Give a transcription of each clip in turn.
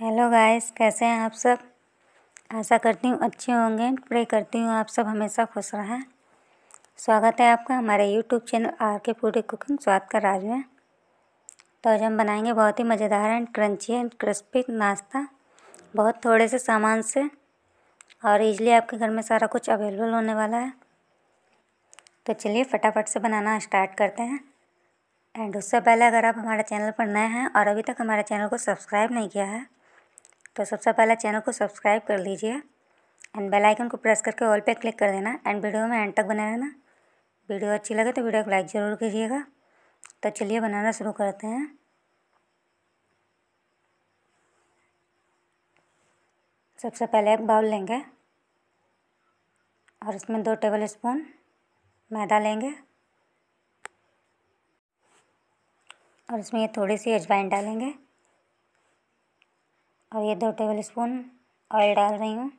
hello guys कैसे हैं आप सब आशा करती हूँ अच्छे होंगे प्रे करती हूँ आप सब हमेशा खुश रहें स्वागत है आपका हमारे YouTube channel R K foodie cooking स्वाद का राज में तो आज हम बनाएंगे बहुत ही मज़ेदार एंड क्रंची एंड क्रिस्पी नाश्ता बहुत थोड़े से सामान से और इजली आपके घर में सारा कुछ अवेलेबल होने वाला है तो चलिए फटाफट से बनाना स्टार्ट करते हैं एंड उससे पहले अगर आप हमारे चैनल पर नए हैं और अभी तक हमारे चैनल को सब्सक्राइब नहीं किया है तो सबसे पहले चैनल को सब्सक्राइब कर लीजिए एंड बेल आइकन को प्रेस करके ऑल पे क्लिक कर देना एंड वीडियो में एंड तक बना रहना वीडियो अच्छी लगे तो वीडियो को लाइक ज़रूर कीजिएगा तो चलिए बनाना शुरू करते हैं सबसे पहले एक बाउल लेंगे और इसमें दो टेबल स्पून मैदा लेंगे और इसमें ये थोड़ी सी अजवाइन डालेंगे और ये दो टेबल स्पून ऑयल डाल रही हूँ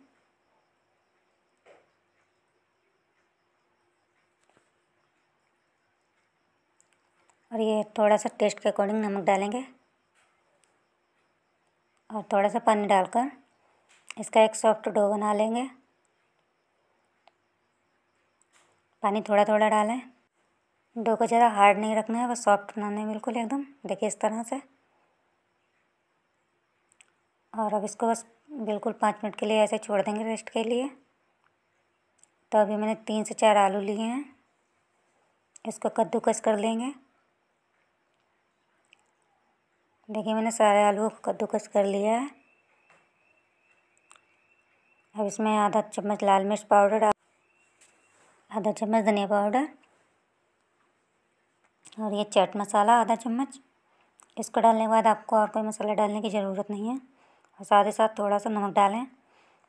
और ये थोड़ा सा टेस्ट के अकॉर्डिंग नमक डालेंगे और थोड़ा सा पानी डालकर इसका एक सॉफ्ट डो बना लेंगे पानी थोड़ा थोड़ा डालें डो को ज़्यादा हार्ड नहीं रखना है बस सॉफ्ट बनाना है बिल्कुल एकदम देखिए इस तरह से और अब इसको बस बिल्कुल पाँच मिनट के लिए ऐसे छोड़ देंगे रेस्ट के लिए तो अभी मैंने तीन से चार आलू लिए हैं इसको कद्दूकस कर लेंगे देखिए मैंने सारे आलू को कद्दूकस कर लिया है अब इसमें आधा चम्मच लाल मिर्च पाउडर आधा चम्मच धनिया पाउडर और ये चाट मसाला आधा चम्मच इसको डालने के बाद आपको और कोई मसाला डालने की ज़रूरत नहीं है और साथ ही साथ थोड़ा सा नमक डालें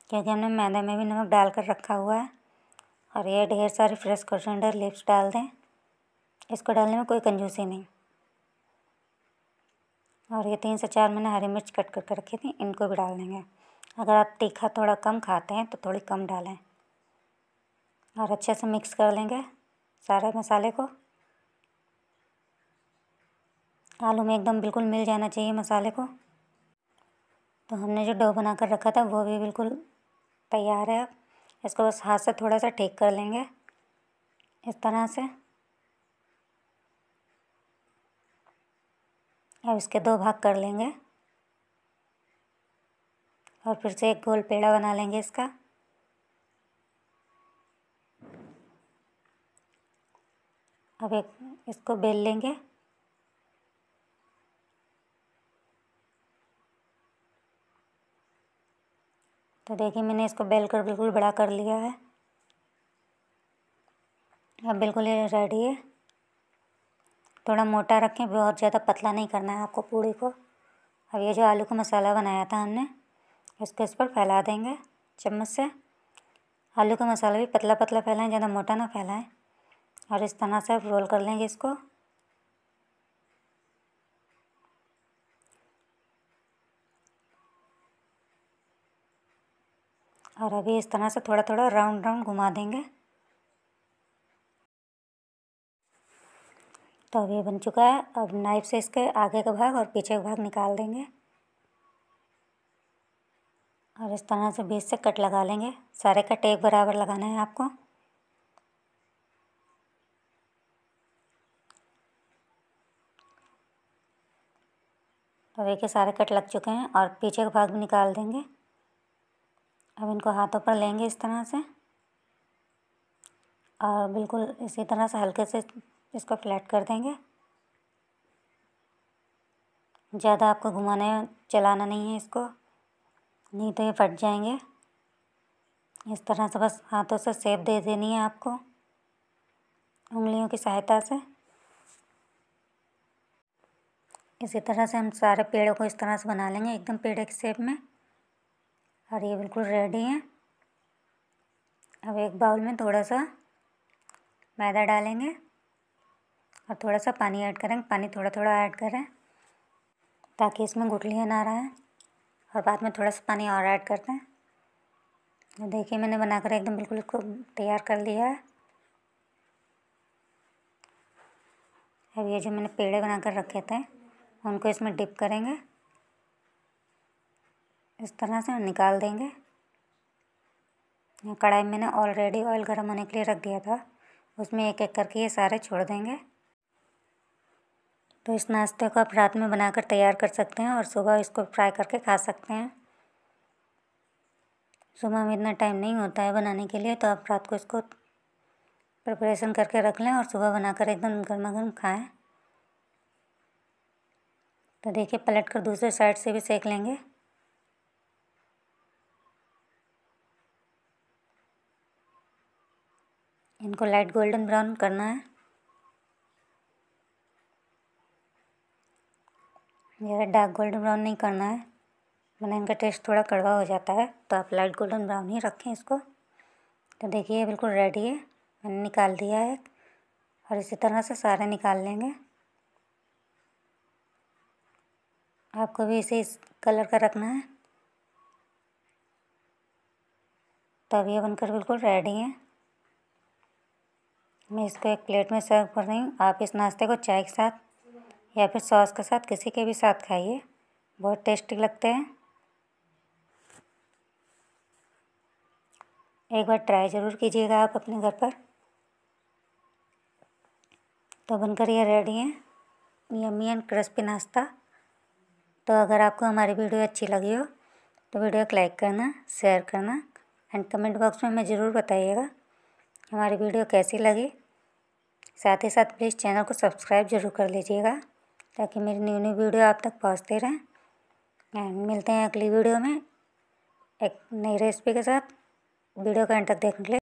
क्योंकि हमने मैदे में भी नमक डाल कर रखा हुआ है और ये ढेर सारे फ्रेश कोरिएंडर लिप्स डाल दें इसको डालने में कोई कंजूसी नहीं और ये तीन से चार मैंने हरी मिर्च कट करके रखी थी इनको भी डाल देंगे अगर आप तीखा थोड़ा कम खाते हैं तो थोड़ी कम डालें और अच्छे से मिक्स कर लेंगे सारे मसाले को आलू में एकदम बिल्कुल मिल जाना चाहिए मसाले को तो हमने जो डो बना कर रखा था वो भी बिल्कुल तैयार है इसको बस हाथ से थोड़ा सा ठीक कर लेंगे इस तरह से अब इसके दो भाग कर लेंगे और फिर से एक गोल पेड़ा बना लेंगे इसका अब एक इसको बेल लेंगे तो देखिए मैंने इसको बेल कर बिल्कुल बड़ा कर लिया है अब बिल्कुल ये रेडी है थोड़ा मोटा रखें बहुत ज़्यादा पतला नहीं करना है आपको पूड़ी को अब ये जो आलू का मसाला बनाया था हमने इसको इस पर फैला देंगे चम्मच से आलू का मसाला भी पतला पतला फैलाएं ज़्यादा मोटा ना फैलाएं और इस तरह से आप रोल कर लेंगे इसको और अभी इस तरह से थोड़ा थोड़ा राउंड राउंड घुमा देंगे तो अभी बन चुका है अब नाइफ से इसके आगे का भाग और पीछे का भाग निकाल देंगे और इस तरह से बीच से कट लगा लेंगे सारे कट एक बराबर लगाना है आपको तो देखिए सारे कट लग चुके हैं और पीछे का भाग भी निकाल देंगे अब इनको हाथों पर लेंगे इस तरह से और बिल्कुल इसी तरह से हल्के से इसको फ्लैट कर देंगे ज़्यादा आपको घुमाने चलाना नहीं है इसको नहीं तो ये फट जाएंगे इस तरह से बस हाथों से सेप दे देनी है आपको उंगलियों की सहायता से इसी तरह से हम सारे पेड़ों को इस तरह से बना लेंगे एकदम पेड़ के सेप में और ये बिल्कुल रेडी हैं अब एक बाउल में थोड़ा सा मैदा डालेंगे और थोड़ा सा पानी ऐड करेंगे पानी थोड़ा थोड़ा ऐड करें ताकि इसमें गुटलियाँ ना रहें और बाद में थोड़ा सा पानी और ऐड करते हैं देखिए मैंने बनाकर एकदम बिल्कुल इसको तैयार कर लिया है अब ये जो मैंने पेड़े बनाकर रखे थे उनको इसमें डिप करेंगे इस तरह से निकाल देंगे कढ़ाई में मैंने ऑलरेडी ऑयल गर्म होने के लिए रख दिया था उसमें एक एक करके ये सारे छोड़ देंगे तो इस नाश्ते को आप रात में बनाकर तैयार कर सकते हैं और सुबह इसको फ्राई करके खा सकते हैं सुबह में इतना टाइम नहीं होता है बनाने के लिए तो आप रात को इसको प्रिपरेशन करके रख लें और सुबह बनाकर एकदम गर्मा गर्म खाएँ तो देखिए पलट कर दूसरे साइड से भी सेक लेंगे इनको लाइट गोल्डन ब्राउन करना है ज़्यादा डार्क गोल्डन ब्राउन नहीं करना है मैंने इनका टेस्ट थोड़ा कड़वा हो जाता है तो आप लाइट गोल्डन ब्राउन ही रखें इसको तो देखिए बिल्कुल रेडी है मैंने निकाल दिया है और इसी तरह से सारे निकाल लेंगे आपको भी इसे इस कलर का रखना है तो ये बनकर बिल्कुल रेडी है मैं इसको एक प्लेट में सर्व कर रही हूँ आप इस नाश्ते को चाय के साथ या फिर सॉस के साथ किसी के भी साथ खाइए बहुत टेस्टी लगते हैं एक बार ट्राई ज़रूर कीजिएगा आप अपने घर पर तो बनकर ये रेडी है यम्मी एंड क्रिस्पी नाश्ता तो अगर आपको हमारी वीडियो अच्छी लगी हो तो वीडियो को लाइक करना शेयर करना एंड कमेंट बॉक्स में हमें ज़रूर बताइएगा हमारी वीडियो कैसी लगी साथ ही साथ प्लीज़ चैनल को सब्सक्राइब जरूर कर लीजिएगा ताकि मेरी न्यू न्यू वीडियो आप तक पहुँचते रहें एंड मिलते हैं अगली वीडियो में एक नई रेसिपी के साथ वीडियो का एंड तक देखने के लिए